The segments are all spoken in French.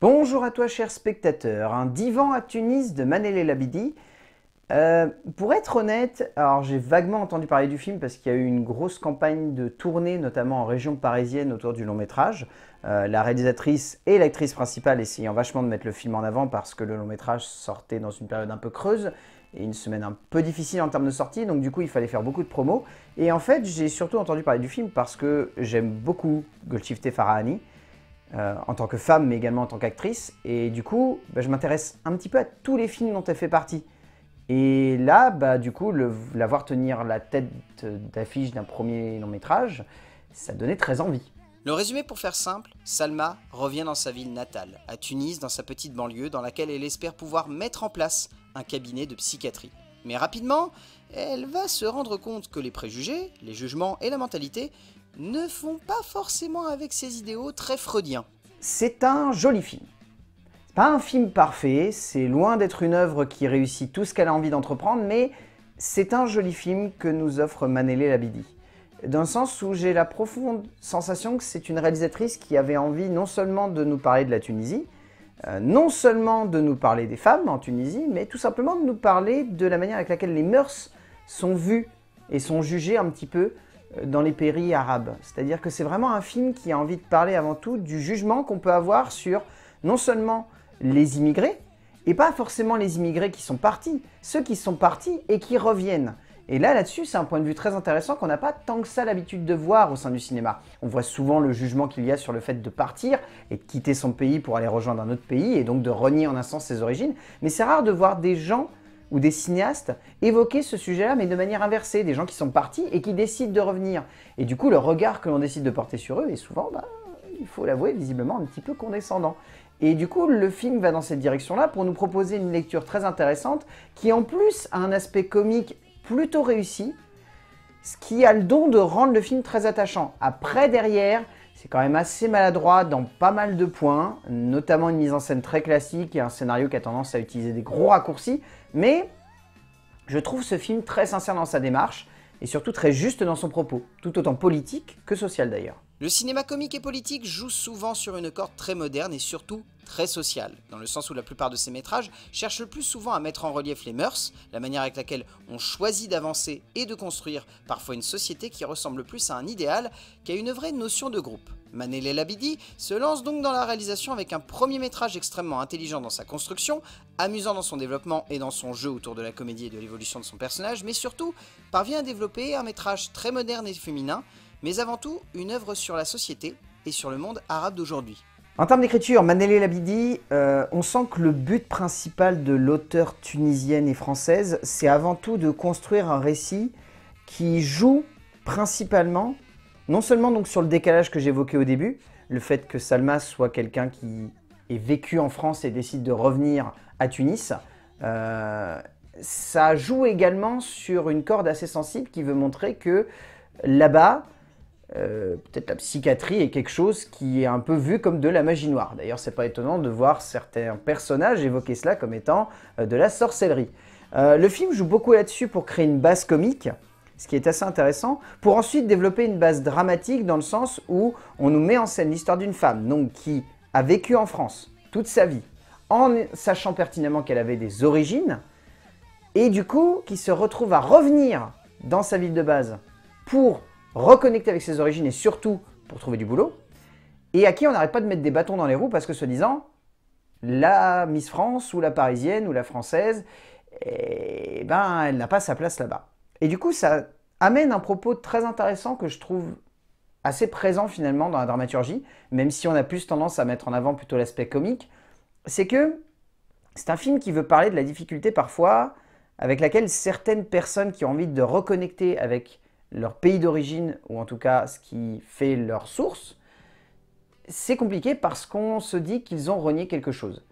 Bonjour à toi, cher spectateur. Un divan à Tunis de Manel El euh, pour être honnête, alors j'ai vaguement entendu parler du film parce qu'il y a eu une grosse campagne de tournée, notamment en région parisienne, autour du long métrage. Euh, la réalisatrice et l'actrice principale essayant vachement de mettre le film en avant parce que le long métrage sortait dans une période un peu creuse et une semaine un peu difficile en termes de sortie, donc du coup il fallait faire beaucoup de promos. Et en fait, j'ai surtout entendu parler du film parce que j'aime beaucoup Golshifteh Farahani. Euh, en tant que femme, mais également en tant qu'actrice. Et du coup, bah, je m'intéresse un petit peu à tous les films dont elle fait partie. Et là, bah, du coup, la voir tenir la tête d'affiche d'un premier long métrage, ça donnait très envie. Le résumé pour faire simple, Salma revient dans sa ville natale, à Tunis, dans sa petite banlieue, dans laquelle elle espère pouvoir mettre en place un cabinet de psychiatrie. Mais rapidement, elle va se rendre compte que les préjugés, les jugements et la mentalité ne font pas forcément avec ces idéaux très freudiens. C'est un joli film. C'est pas un film parfait, c'est loin d'être une œuvre qui réussit tout ce qu'elle a envie d'entreprendre, mais c'est un joli film que nous offre Manélé Labidi. Dans le sens où j'ai la profonde sensation que c'est une réalisatrice qui avait envie non seulement de nous parler de la Tunisie, euh, non seulement de nous parler des femmes en Tunisie, mais tout simplement de nous parler de la manière avec laquelle les mœurs sont vues et sont jugées un petit peu dans les pays arabes. C'est-à-dire que c'est vraiment un film qui a envie de parler avant tout du jugement qu'on peut avoir sur non seulement les immigrés, et pas forcément les immigrés qui sont partis, ceux qui sont partis et qui reviennent. Et là, là-dessus, c'est un point de vue très intéressant qu'on n'a pas tant que ça l'habitude de voir au sein du cinéma. On voit souvent le jugement qu'il y a sur le fait de partir et de quitter son pays pour aller rejoindre un autre pays et donc de renier en un sens ses origines. Mais c'est rare de voir des gens ou des cinéastes évoquer ce sujet-là, mais de manière inversée, des gens qui sont partis et qui décident de revenir. Et du coup, le regard que l'on décide de porter sur eux est souvent, bah, il faut l'avouer, visiblement un petit peu condescendant. Et du coup, le film va dans cette direction-là pour nous proposer une lecture très intéressante qui, en plus, a un aspect comique plutôt réussi, ce qui a le don de rendre le film très attachant. Après, derrière, c'est quand même assez maladroit dans pas mal de points, notamment une mise en scène très classique et un scénario qui a tendance à utiliser des gros raccourcis, mais je trouve ce film très sincère dans sa démarche et surtout très juste dans son propos, tout autant politique que social d'ailleurs. Le cinéma comique et politique joue souvent sur une corde très moderne et surtout très sociale, dans le sens où la plupart de ses métrages cherchent le plus souvent à mettre en relief les mœurs, la manière avec laquelle on choisit d'avancer et de construire parfois une société qui ressemble plus à un idéal qu'à une vraie notion de groupe. Manel Labidi se lance donc dans la réalisation avec un premier métrage extrêmement intelligent dans sa construction, amusant dans son développement et dans son jeu autour de la comédie et de l'évolution de son personnage, mais surtout parvient à développer un métrage très moderne et féminin mais avant tout une œuvre sur la société et sur le monde arabe d'aujourd'hui. En termes d'écriture, Manel Labidi, euh, on sent que le but principal de l'auteur tunisienne et française, c'est avant tout de construire un récit qui joue principalement, non seulement donc sur le décalage que j'évoquais au début, le fait que Salma soit quelqu'un qui est vécu en France et décide de revenir à Tunis, euh, ça joue également sur une corde assez sensible qui veut montrer que là-bas, euh, peut-être la psychiatrie est quelque chose qui est un peu vu comme de la magie noire. D'ailleurs, c'est pas étonnant de voir certains personnages évoquer cela comme étant euh, de la sorcellerie. Euh, le film joue beaucoup là-dessus pour créer une base comique, ce qui est assez intéressant, pour ensuite développer une base dramatique dans le sens où on nous met en scène l'histoire d'une femme donc, qui a vécu en France toute sa vie, en sachant pertinemment qu'elle avait des origines, et du coup qui se retrouve à revenir dans sa ville de base pour reconnecter avec ses origines et surtout pour trouver du boulot, et à qui on n'arrête pas de mettre des bâtons dans les roues parce que se disant, la Miss France ou la Parisienne ou la Française, eh ben, elle n'a pas sa place là-bas. Et du coup, ça amène un propos très intéressant que je trouve assez présent finalement dans la dramaturgie, même si on a plus tendance à mettre en avant plutôt l'aspect comique, c'est que c'est un film qui veut parler de la difficulté parfois avec laquelle certaines personnes qui ont envie de reconnecter avec leur pays d'origine, ou en tout cas ce qui fait leur source, c'est compliqué parce qu'on se dit qu'ils ont renié quelque chose.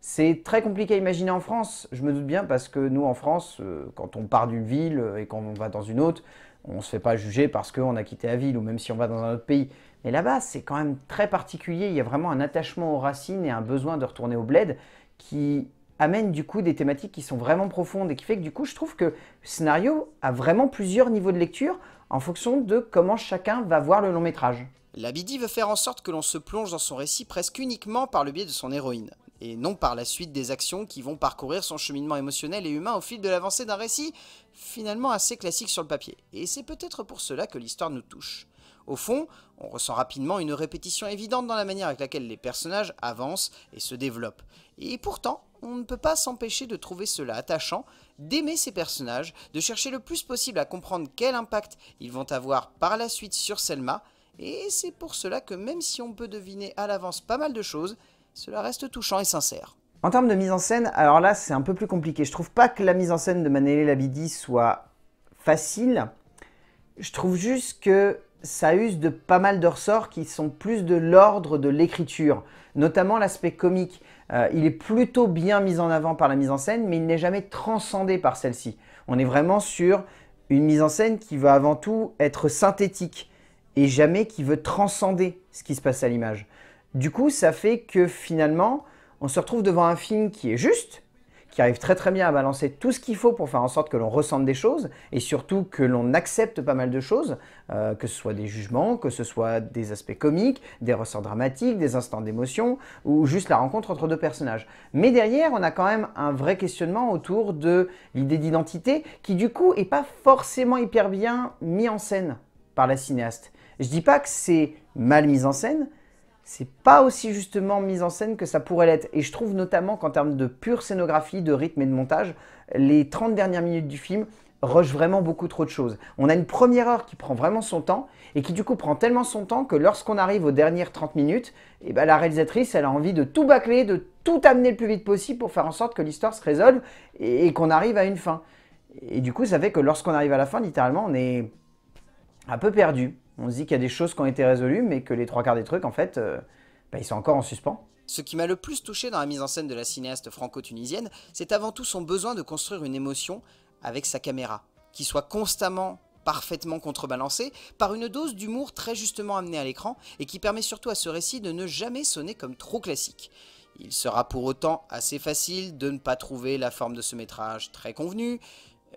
C'est très compliqué à imaginer en France, je me doute bien, parce que nous en France, euh, quand on part d'une ville euh, et qu'on va dans une autre, on ne se fait pas juger parce qu'on a quitté la ville, ou même si on va dans un autre pays. Mais là-bas, c'est quand même très particulier, il y a vraiment un attachement aux racines et un besoin de retourner au bled qui amène du coup des thématiques qui sont vraiment profondes et qui fait que du coup je trouve que le scénario a vraiment plusieurs niveaux de lecture en fonction de comment chacun va voir le long métrage. La veut faire en sorte que l'on se plonge dans son récit presque uniquement par le biais de son héroïne, et non par la suite des actions qui vont parcourir son cheminement émotionnel et humain au fil de l'avancée d'un récit finalement assez classique sur le papier. Et c'est peut-être pour cela que l'histoire nous touche. Au fond, on ressent rapidement une répétition évidente dans la manière avec laquelle les personnages avancent et se développent. Et pourtant, on ne peut pas s'empêcher de trouver cela attachant, d'aimer ces personnages, de chercher le plus possible à comprendre quel impact ils vont avoir par la suite sur Selma, et c'est pour cela que même si on peut deviner à l'avance pas mal de choses, cela reste touchant et sincère. En termes de mise en scène, alors là c'est un peu plus compliqué. Je trouve pas que la mise en scène de Manélé Labidi soit facile. Je trouve juste que ça use de pas mal de ressorts qui sont plus de l'ordre de l'écriture, notamment l'aspect comique. Euh, il est plutôt bien mis en avant par la mise en scène, mais il n'est jamais transcendé par celle-ci. On est vraiment sur une mise en scène qui veut avant tout être synthétique et jamais qui veut transcender ce qui se passe à l'image. Du coup, ça fait que finalement, on se retrouve devant un film qui est juste, qui arrive très très bien à balancer tout ce qu'il faut pour faire en sorte que l'on ressente des choses et surtout que l'on accepte pas mal de choses, euh, que ce soit des jugements, que ce soit des aspects comiques, des ressorts dramatiques, des instants d'émotion ou juste la rencontre entre deux personnages. Mais derrière, on a quand même un vrai questionnement autour de l'idée d'identité qui du coup n'est pas forcément hyper bien mis en scène par la cinéaste. Je dis pas que c'est mal mis en scène, c'est pas aussi justement mise en scène que ça pourrait l'être. Et je trouve notamment qu'en termes de pure scénographie, de rythme et de montage, les 30 dernières minutes du film rushent vraiment beaucoup trop de choses. On a une première heure qui prend vraiment son temps et qui du coup prend tellement son temps que lorsqu'on arrive aux dernières 30 minutes, eh ben, la réalisatrice elle a envie de tout bâcler, de tout amener le plus vite possible pour faire en sorte que l'histoire se résolve et, et qu'on arrive à une fin. Et du coup ça fait que lorsqu'on arrive à la fin, littéralement on est un peu perdu. On se dit qu'il y a des choses qui ont été résolues, mais que les trois quarts des trucs, en fait, euh, bah, ils sont encore en suspens. Ce qui m'a le plus touché dans la mise en scène de la cinéaste franco-tunisienne, c'est avant tout son besoin de construire une émotion avec sa caméra, qui soit constamment parfaitement contrebalancée par une dose d'humour très justement amenée à l'écran et qui permet surtout à ce récit de ne jamais sonner comme trop classique. Il sera pour autant assez facile de ne pas trouver la forme de ce métrage très convenue,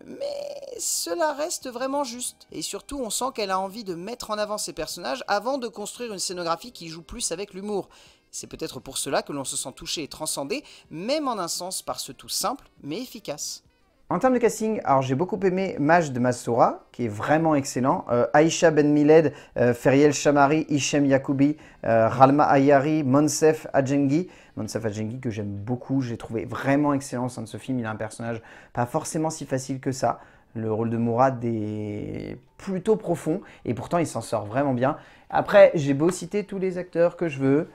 mais cela reste vraiment juste. Et surtout, on sent qu'elle a envie de mettre en avant ses personnages avant de construire une scénographie qui joue plus avec l'humour. C'est peut-être pour cela que l'on se sent touché et transcendé, même en un sens par ce tout simple mais efficace. En termes de casting, alors j'ai beaucoup aimé Maj de Massoura, qui est vraiment excellent. Euh, Aisha Ben Miled, euh, Feriel Chamari, Hichem Yacoubi, euh, Ralma Ayari, Monsef Adjengi. Monsef Adjengi que j'aime beaucoup, j'ai trouvé vraiment excellent au sein de ce film. Il a un personnage pas forcément si facile que ça. Le rôle de Mourad est plutôt profond et pourtant il s'en sort vraiment bien. Après, j'ai beau citer tous les acteurs que je veux.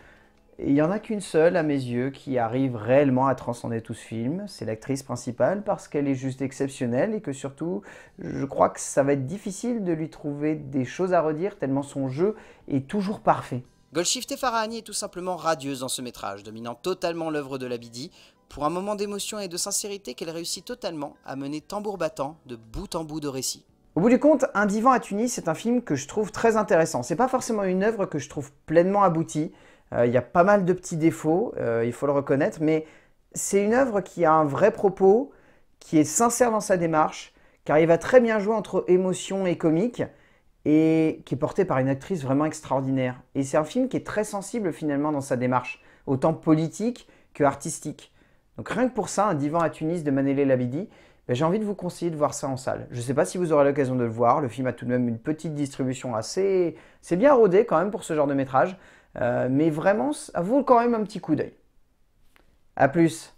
Il n'y en a qu'une seule, à mes yeux, qui arrive réellement à transcender tout ce film. C'est l'actrice principale parce qu'elle est juste exceptionnelle et que surtout, je crois que ça va être difficile de lui trouver des choses à redire tellement son jeu est toujours parfait. Golshifteh Farahani est tout simplement radieuse dans ce métrage, dominant totalement l'œuvre de Labidi pour un moment d'émotion et de sincérité qu'elle réussit totalement à mener tambour battant de bout en bout de récit. Au bout du compte, Un divan à Tunis, c'est un film que je trouve très intéressant. C'est pas forcément une œuvre que je trouve pleinement aboutie, euh, il y a pas mal de petits défauts, euh, il faut le reconnaître, mais c'est une œuvre qui a un vrai propos, qui est sincère dans sa démarche, car arrive va très bien jouer entre émotion et comique, et qui est portée par une actrice vraiment extraordinaire. Et c'est un film qui est très sensible finalement dans sa démarche, autant politique que artistique. Donc rien que pour ça, un divan à Tunis de Manélé Labidi, ben, j'ai envie de vous conseiller de voir ça en salle. Je ne sais pas si vous aurez l'occasion de le voir, le film a tout de même une petite distribution assez... C'est bien rodé quand même pour ce genre de métrage, euh, mais vraiment, ça vaut quand même un petit coup d'œil. A plus